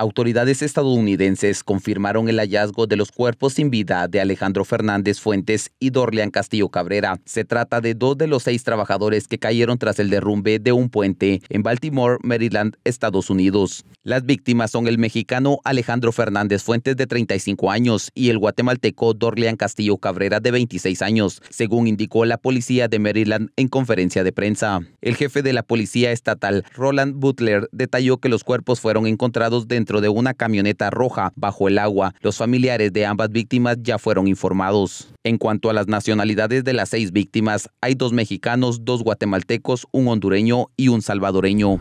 autoridades estadounidenses confirmaron el hallazgo de los cuerpos sin vida de Alejandro Fernández Fuentes y Dorlean Castillo Cabrera. Se trata de dos de los seis trabajadores que cayeron tras el derrumbe de un puente en Baltimore, Maryland, Estados Unidos. Las víctimas son el mexicano Alejandro Fernández Fuentes de 35 años y el guatemalteco Dorlean Castillo Cabrera de 26 años, según indicó la policía de Maryland en conferencia de prensa. El jefe de la policía estatal, Roland Butler, detalló que los cuerpos fueron encontrados dentro de una camioneta roja bajo el agua. Los familiares de ambas víctimas ya fueron informados. En cuanto a las nacionalidades de las seis víctimas, hay dos mexicanos, dos guatemaltecos, un hondureño y un salvadoreño.